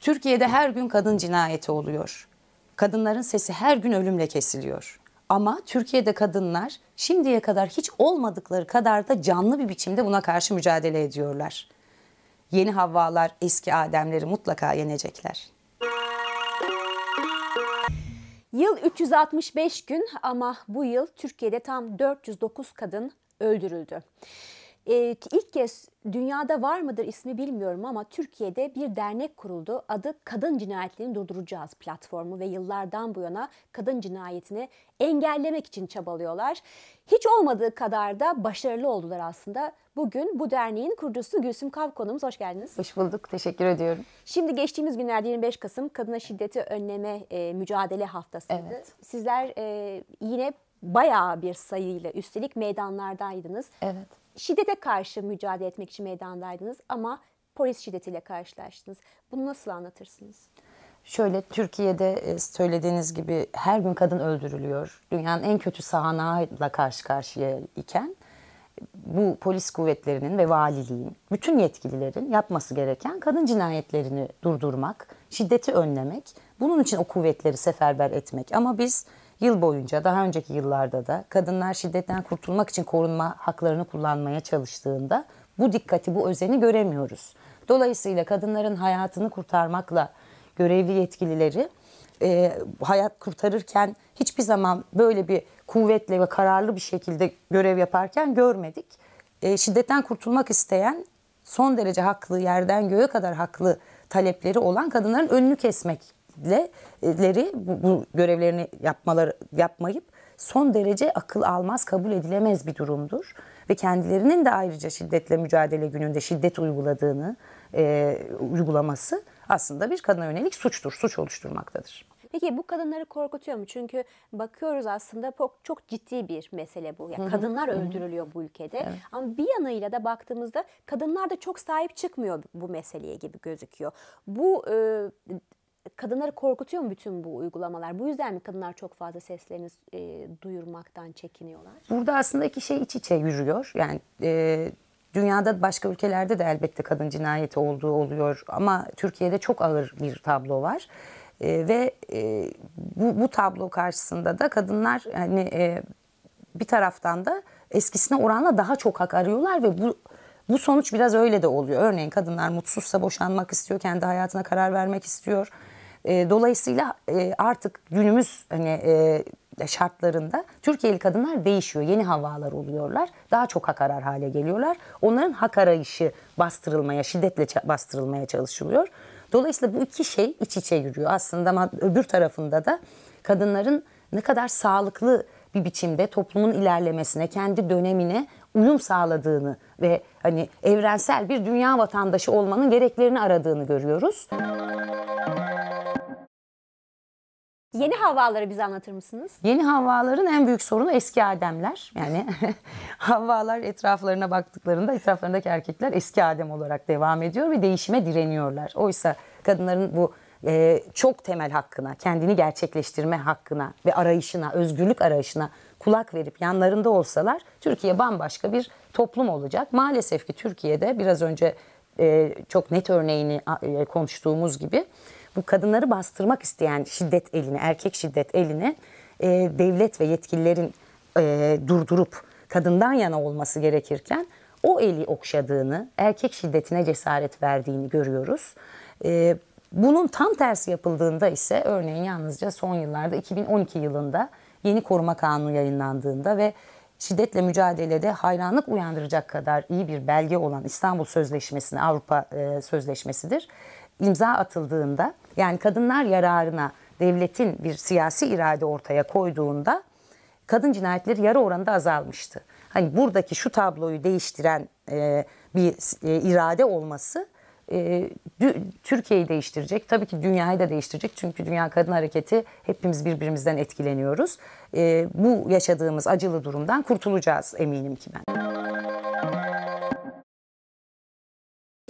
Türkiye'de her gün kadın cinayeti oluyor. Kadınların sesi her gün ölümle kesiliyor. Ama Türkiye'de kadınlar şimdiye kadar hiç olmadıkları kadar da canlı bir biçimde buna karşı mücadele ediyorlar. Yeni havvalar eski Ademleri mutlaka yenecekler. Yıl 365 gün ama bu yıl Türkiye'de tam 409 kadın öldürüldü e, ilk kez dünyada var mıdır ismi bilmiyorum ama Türkiye'de bir dernek kuruldu. Adı Kadın Cinayetlerini Durduracağız platformu ve yıllardan bu yana kadın cinayetini engellemek için çabalıyorlar. Hiç olmadığı kadar da başarılı oldular aslında. Bugün bu derneğin kurucusu Gülsüm Kav konuğumuz. Hoş geldiniz. Hoş bulduk. Teşekkür ediyorum. Şimdi geçtiğimiz günlerde 25 Kasım Kadına Şiddeti Önleme e, Mücadele Haftası'ydı. Evet. Sizler e, yine bayağı bir sayıyla üstelik meydanlardaydınız. Evet şiddete karşı mücadele etmek için meydandaydınız ama polis şiddetiyle karşılaştınız. Bunu nasıl anlatırsınız? Şöyle Türkiye'de e, söylediğiniz gibi her gün kadın öldürülüyor. Dünyanın en kötü sahanağıyla karşı karşıya iken bu polis kuvvetlerinin ve valiliğin, bütün yetkililerin yapması gereken kadın cinayetlerini durdurmak, şiddeti önlemek, bunun için o kuvvetleri seferber etmek. Ama biz Yıl boyunca daha önceki yıllarda da kadınlar şiddetten kurtulmak için korunma haklarını kullanmaya çalıştığında bu dikkati, bu özeni göremiyoruz. Dolayısıyla kadınların hayatını kurtarmakla görevli yetkilileri e, hayat kurtarırken hiçbir zaman böyle bir kuvvetle ve kararlı bir şekilde görev yaparken görmedik. E, şiddetten kurtulmak isteyen son derece haklı, yerden göğe kadar haklı talepleri olan kadınların önünü kesmek devletleri bu, görevlerini yapmaları yapmayıp son derece akıl almaz, kabul edilemez bir durumdur. Ve kendilerinin de ayrıca şiddetle mücadele gününde şiddet uyguladığını e, uygulaması aslında bir kadına yönelik suçtur, suç oluşturmaktadır. Peki bu kadınları korkutuyor mu? Çünkü bakıyoruz aslında çok, çok ciddi bir mesele bu. Yani kadınlar öldürülüyor bu ülkede. Evet. Ama bir yanıyla da baktığımızda kadınlar da çok sahip çıkmıyor bu meseleye gibi gözüküyor. Bu e, kadınları korkutuyor mu bütün bu uygulamalar? Bu yüzden mi kadınlar çok fazla seslerini e, duyurmaktan çekiniyorlar? Burada aslında iki şey iç içe yürüyor. Yani e, dünyada başka ülkelerde de elbette kadın cinayeti olduğu oluyor ama Türkiye'de çok ağır bir tablo var. E, ve e, bu, bu tablo karşısında da kadınlar hani e, bir taraftan da eskisine oranla daha çok hak arıyorlar ve bu bu sonuç biraz öyle de oluyor. Örneğin kadınlar mutsuzsa boşanmak istiyor, kendi hayatına karar vermek istiyor. E, dolayısıyla e, artık günümüz hani e, şartlarında Türkiye'li kadınlar değişiyor. Yeni havalar oluyorlar. Daha çok hak arar hale geliyorlar. Onların hak arayışı bastırılmaya, şiddetle bastırılmaya çalışılıyor. Dolayısıyla bu iki şey iç içe yürüyor. Aslında ama öbür tarafında da kadınların ne kadar sağlıklı bir biçimde toplumun ilerlemesine, kendi dönemine uyum sağladığını ve hani evrensel bir dünya vatandaşı olmanın gereklerini aradığını görüyoruz. Müzik Yeni havaları bize anlatır mısınız? Yeni havaların en büyük sorunu eski Ademler. Yani havalar etraflarına baktıklarında etraflarındaki erkekler eski Adem olarak devam ediyor ve değişime direniyorlar. Oysa kadınların bu e, çok temel hakkına, kendini gerçekleştirme hakkına ve arayışına, özgürlük arayışına kulak verip yanlarında olsalar Türkiye bambaşka bir toplum olacak. Maalesef ki Türkiye'de biraz önce e, çok net örneğini e, konuştuğumuz gibi bu kadınları bastırmak isteyen şiddet elini, erkek şiddet elini e, devlet ve yetkililerin e, durdurup kadından yana olması gerekirken o eli okşadığını, erkek şiddetine cesaret verdiğini görüyoruz. E, bunun tam tersi yapıldığında ise örneğin yalnızca son yıllarda 2012 yılında yeni koruma kanunu yayınlandığında ve şiddetle mücadelede hayranlık uyandıracak kadar iyi bir belge olan İstanbul Sözleşmesi'ni Avrupa e, Sözleşmesi'dir imza atıldığında yani kadınlar yararına devletin bir siyasi irade ortaya koyduğunda kadın cinayetleri yarı oranında azalmıştı. Hani buradaki şu tabloyu değiştiren e, bir e, irade olması e, Türkiye'yi değiştirecek. Tabii ki dünyayı da değiştirecek. Çünkü Dünya Kadın Hareketi hepimiz birbirimizden etkileniyoruz. E, bu yaşadığımız acılı durumdan kurtulacağız eminim ki ben.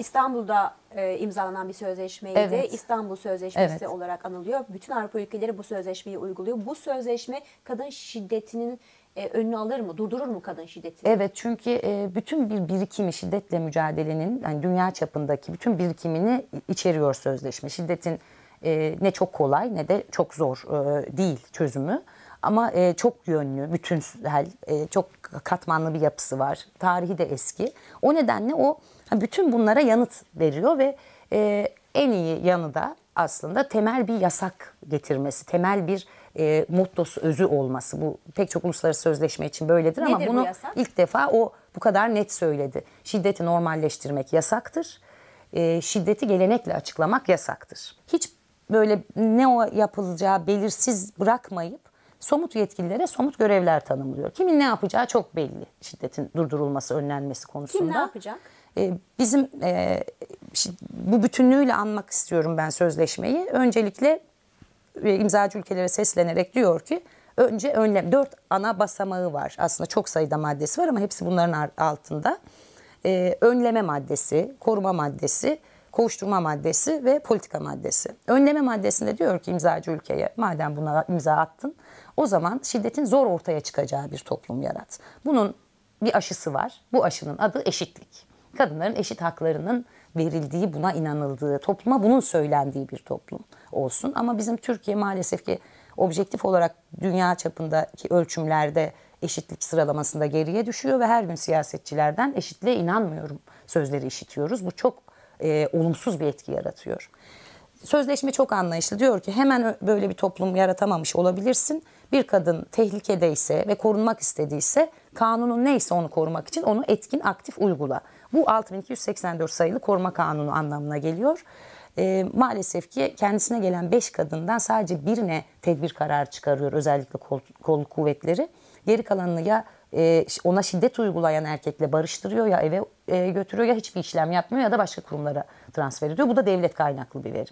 İstanbul'da e, imzalanan bir sözleşmeydi. Evet. İstanbul Sözleşmesi evet. olarak anılıyor. Bütün Avrupa ülkeleri bu sözleşmeyi uyguluyor. Bu sözleşme kadın şiddetinin e, önünü alır mı? Durdurur mu kadın şiddetini? Evet çünkü e, bütün bir birikimi şiddetle mücadelenin yani dünya çapındaki bütün birikimini içeriyor sözleşme. Şiddetin e, ne çok kolay ne de çok zor e, değil çözümü. Ama e, çok yönlü, bütünsel, e, çok katmanlı bir yapısı var. Tarihi de eski. O nedenle o bütün bunlara yanıt veriyor ve e, en iyi yanı da aslında temel bir yasak getirmesi, temel bir e, mottos özü olması. Bu pek çok uluslararası sözleşme için böyledir Nedir ama bunu bu ilk defa o bu kadar net söyledi. Şiddeti normalleştirmek yasaktır. E, şiddeti gelenekle açıklamak yasaktır. Hiç böyle ne o yapılacağı belirsiz bırakmayıp somut yetkililere somut görevler tanımlıyor. Kimin ne yapacağı çok belli şiddetin durdurulması, önlenmesi konusunda. Kim ne yapacak? Ee, bizim e, bu bütünlüğüyle anmak istiyorum ben sözleşmeyi. Öncelikle e, imzacı ülkelere seslenerek diyor ki önce önlem. Dört ana basamağı var. Aslında çok sayıda maddesi var ama hepsi bunların altında. Ee, önleme maddesi, koruma maddesi, kovuşturma maddesi ve politika maddesi. Önleme maddesinde diyor ki imzacı ülkeye madem buna imza attın o zaman şiddetin zor ortaya çıkacağı bir toplum yarat. Bunun bir aşısı var. Bu aşının adı eşitlik. Kadınların eşit haklarının verildiği, buna inanıldığı, topluma bunun söylendiği bir toplum olsun. Ama bizim Türkiye maalesef ki objektif olarak dünya çapındaki ölçümlerde eşitlik sıralamasında geriye düşüyor ve her gün siyasetçilerden eşitliğe inanmıyorum sözleri işitiyoruz. Bu çok e, olumsuz bir etki yaratıyor. Sözleşme çok anlayışlı. Diyor ki hemen böyle bir toplum yaratamamış olabilirsin. Bir kadın tehlikedeyse ve korunmak istediyse kanunun neyse onu korumak için onu etkin aktif uygula. Bu 6284 sayılı koruma kanunu anlamına geliyor. E, maalesef ki kendisine gelen 5 kadından sadece birine tedbir kararı çıkarıyor özellikle kol, kol kuvvetleri. Geri kalanını ya e, ona şiddet uygulayan erkekle barıştırıyor ya eve e, götürüyor ya hiçbir işlem yapmıyor ya da başka kurumlara transfer ediyor. Bu da devlet kaynaklı bir veri.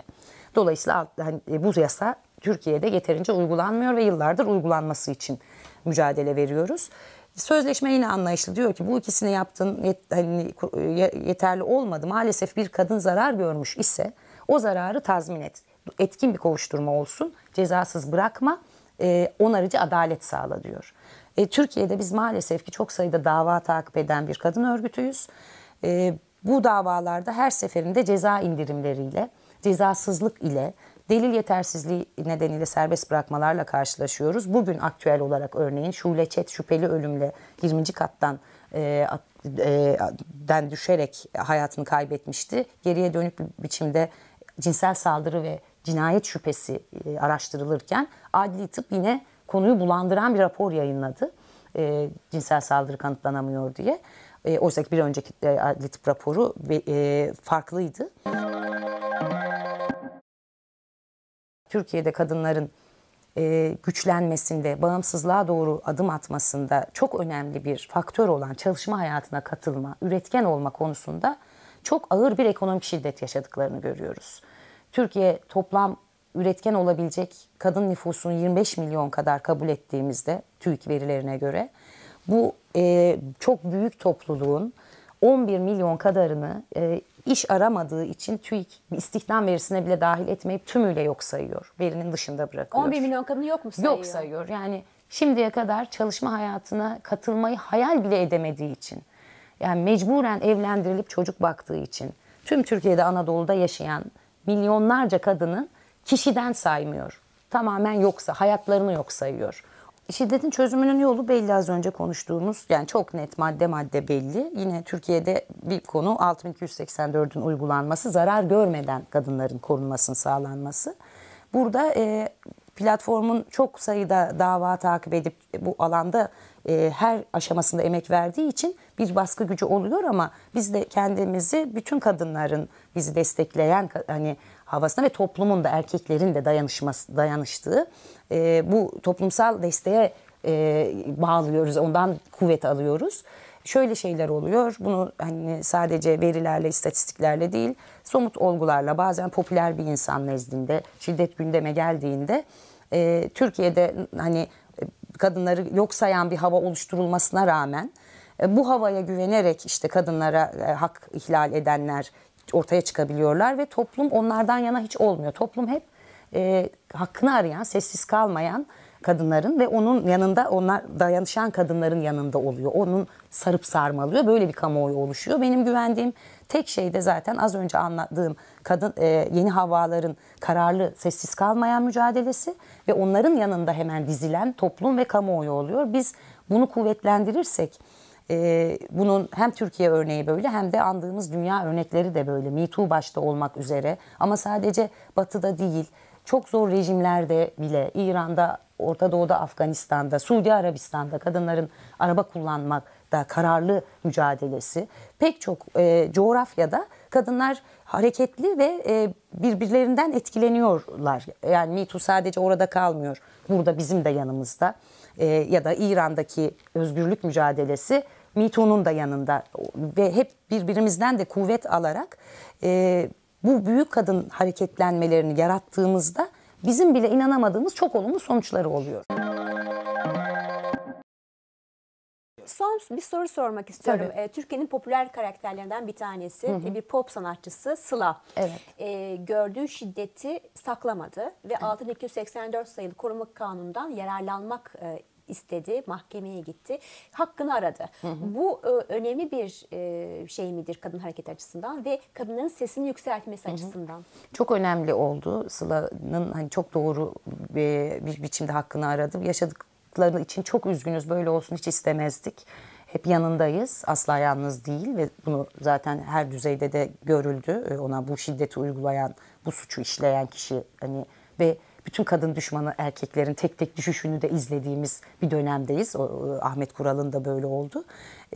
Dolayısıyla hani, e, bu yasa Türkiye'de yeterince uygulanmıyor ve yıllardır uygulanması için mücadele veriyoruz. Sözleşme yine anlayışlı diyor ki bu ikisini yaptın yet, hani, e, yeterli olmadı. Maalesef bir kadın zarar görmüş ise o zararı tazmin et. Etkin bir kovuşturma olsun. Cezasız bırakma. onarıcı adalet sağla diyor. E, Türkiye'de biz maalesef ki çok sayıda dava takip eden bir kadın örgütüyüz. E, bu davalarda her seferinde ceza indirimleriyle, cezasızlık ile, delil yetersizliği nedeniyle serbest bırakmalarla karşılaşıyoruz. Bugün aktüel olarak örneğin Şule Çet şüpheli ölümle 20. kattan e, e, den düşerek hayatını kaybetmişti. Geriye dönük bir biçimde cinsel saldırı ve cinayet şüphesi e, araştırılırken adli tıp yine konuyu bulandıran bir rapor yayınladı. E, cinsel saldırı kanıtlanamıyor diye. E, oysa bir önceki e, adli tıp raporu e, farklıydı. Türkiye'de kadınların e, güçlenmesinde, bağımsızlığa doğru adım atmasında çok önemli bir faktör olan çalışma hayatına katılma, üretken olma konusunda çok ağır bir ekonomik şiddet yaşadıklarını görüyoruz. Türkiye toplam üretken olabilecek kadın nüfusun 25 milyon kadar kabul ettiğimizde TÜİK verilerine göre bu e, çok büyük topluluğun 11 milyon kadarını e, iş aramadığı için TÜİK istihdam verisine bile dahil etmeyip tümüyle yok sayıyor. Verinin dışında bırakıyor. 11 milyon kadını yok mu sayıyor? Yok sayıyor. Yani şimdiye kadar çalışma hayatına katılmayı hayal bile edemediği için. Yani mecburen evlendirilip çocuk baktığı için. Tüm Türkiye'de Anadolu'da yaşayan milyonlarca kadının kişiden saymıyor. Tamamen yoksa, hayatlarını yok sayıyor. Şiddetin çözümünün yolu belli az önce konuştuğumuz yani çok net madde madde belli. Yine Türkiye'de bir konu 6284'ün uygulanması zarar görmeden kadınların korunmasının sağlanması. Burada e, platformun çok sayıda dava takip edip bu alanda e, her aşamasında emek verdiği için bir baskı gücü oluyor ama biz de kendimizi bütün kadınların bizi destekleyen hani havasına ve toplumun da erkeklerin de dayanışması, dayanıştığı e, bu toplumsal desteğe e, bağlıyoruz. Ondan kuvvet alıyoruz. Şöyle şeyler oluyor. Bunu hani sadece verilerle, istatistiklerle değil, somut olgularla bazen popüler bir insan nezdinde şiddet gündeme geldiğinde e, Türkiye'de hani e, kadınları yok sayan bir hava oluşturulmasına rağmen e, bu havaya güvenerek işte kadınlara e, hak ihlal edenler, ortaya çıkabiliyorlar ve toplum onlardan yana hiç olmuyor. Toplum hep e, hakkını arayan, sessiz kalmayan kadınların ve onun yanında onlar dayanışan kadınların yanında oluyor. Onun sarıp sarmalıyor. Böyle bir kamuoyu oluşuyor. Benim güvendiğim tek şey de zaten az önce anlattığım kadın e, yeni havaların kararlı sessiz kalmayan mücadelesi ve onların yanında hemen dizilen toplum ve kamuoyu oluyor. Biz bunu kuvvetlendirirsek e, bunun hem Türkiye örneği böyle hem de andığımız dünya örnekleri de böyle. Me Too başta olmak üzere ama sadece batıda değil çok zor rejimlerde bile İran'da, Orta Doğu'da, Afganistan'da, Suudi Arabistan'da kadınların araba kullanmak da kararlı mücadelesi pek çok e, coğrafyada kadınlar hareketli ve e, birbirlerinden etkileniyorlar. Yani Me Too sadece orada kalmıyor. Burada bizim de yanımızda e, ya da İran'daki özgürlük mücadelesi MeToo'nun da yanında ve hep birbirimizden de kuvvet alarak e, bu büyük kadın hareketlenmelerini yarattığımızda bizim bile inanamadığımız çok olumlu sonuçları oluyor. Son bir soru sormak istiyorum. E, Türkiye'nin popüler karakterlerinden bir tanesi hı hı. E, bir pop sanatçısı Sıla. Evet. E, gördüğü şiddeti saklamadı ve evet. 6284 sayılı koruma kanundan yararlanmak e, istedi, mahkemeye gitti, hakkını aradı. Hı hı. Bu e, önemli bir e, şey midir kadın hareket açısından ve kadının sesini yükseltmesi hı hı. açısından? Çok önemli oldu. Sıla'nın hani çok doğru bir, bir biçimde hakkını aradı. Yaşadıkları için çok üzgünüz. Böyle olsun hiç istemezdik hep yanındayız. Asla yalnız değil ve bunu zaten her düzeyde de görüldü. E, ona bu şiddeti uygulayan, bu suçu işleyen kişi hani ve bütün kadın düşmanı erkeklerin tek tek düşüşünü de izlediğimiz bir dönemdeyiz. O, Ahmet Kural'ın da böyle oldu.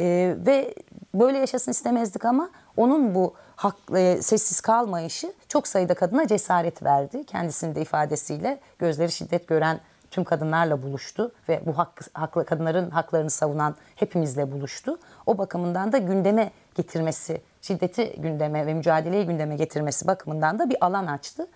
E, ve böyle yaşasın istemezdik ama onun bu hak, e, sessiz kalmayışı çok sayıda kadına cesaret verdi. Kendisinin de ifadesiyle gözleri şiddet gören tüm kadınlarla buluştu ve bu hak, haklı kadınların haklarını savunan hepimizle buluştu. O bakımından da gündeme getirmesi, şiddeti gündeme ve mücadeleyi gündeme getirmesi bakımından da bir alan açtı.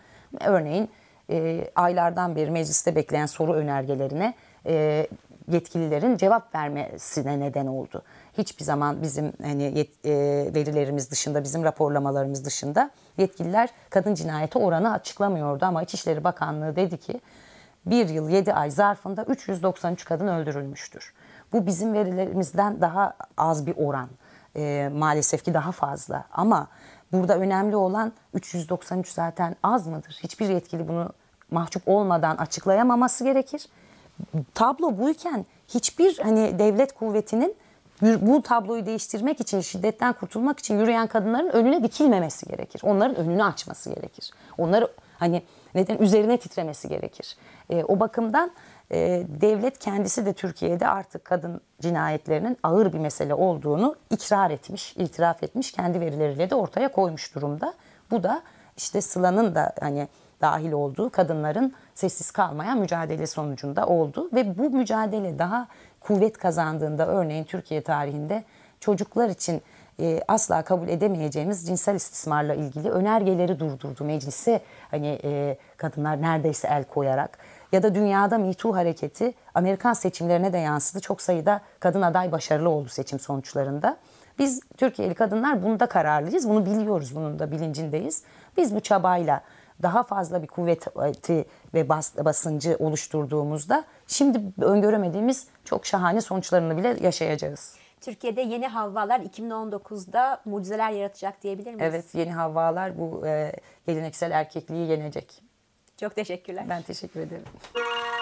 Örneğin e, aylardan beri mecliste bekleyen soru önergelerine e, yetkililerin cevap vermesine neden oldu. Hiçbir zaman bizim hani yet, e, verilerimiz dışında, bizim raporlamalarımız dışında yetkililer kadın cinayeti oranı açıklamıyordu ama İçişleri Bakanlığı dedi ki bir yıl 7 ay zarfında 393 kadın öldürülmüştür. Bu bizim verilerimizden daha az bir oran. E, maalesef ki daha fazla ama Burada önemli olan 393 zaten az mıdır? Hiçbir yetkili bunu mahcup olmadan açıklayamaması gerekir. Tablo buyken hiçbir hani devlet kuvvetinin bu tabloyu değiştirmek için, şiddetten kurtulmak için yürüyen kadınların önüne dikilmemesi gerekir. Onların önünü açması gerekir. Onları hani neden üzerine titremesi gerekir. E, o bakımdan e, devlet kendisi de Türkiye'de artık kadın cinayetlerinin ağır bir mesele olduğunu ikrar etmiş, itiraf etmiş, kendi verileriyle de ortaya koymuş durumda. Bu da işte Sıla'nın da hani dahil olduğu kadınların sessiz kalmaya mücadele sonucunda oldu ve bu mücadele daha kuvvet kazandığında örneğin Türkiye tarihinde çocuklar için e, asla kabul edemeyeceğimiz cinsel istismarla ilgili önergeleri durdurdu meclise hani e, kadınlar neredeyse el koyarak ya da dünyada Me hareketi Amerikan seçimlerine de yansıdı. Çok sayıda kadın aday başarılı oldu seçim sonuçlarında. Biz Türkiye'li kadınlar bunda kararlıyız. Bunu biliyoruz, bunun da bilincindeyiz. Biz bu çabayla daha fazla bir kuvveti ıı, ıı, ve bas, basıncı oluşturduğumuzda şimdi öngöremediğimiz çok şahane sonuçlarını bile yaşayacağız. Türkiye'de yeni havvalar 2019'da mucizeler yaratacak diyebilir miyiz? Evet yeni havvalar bu e, geleneksel erkekliği yenecek. Çok teşekkürler. Ben teşekkür ederim.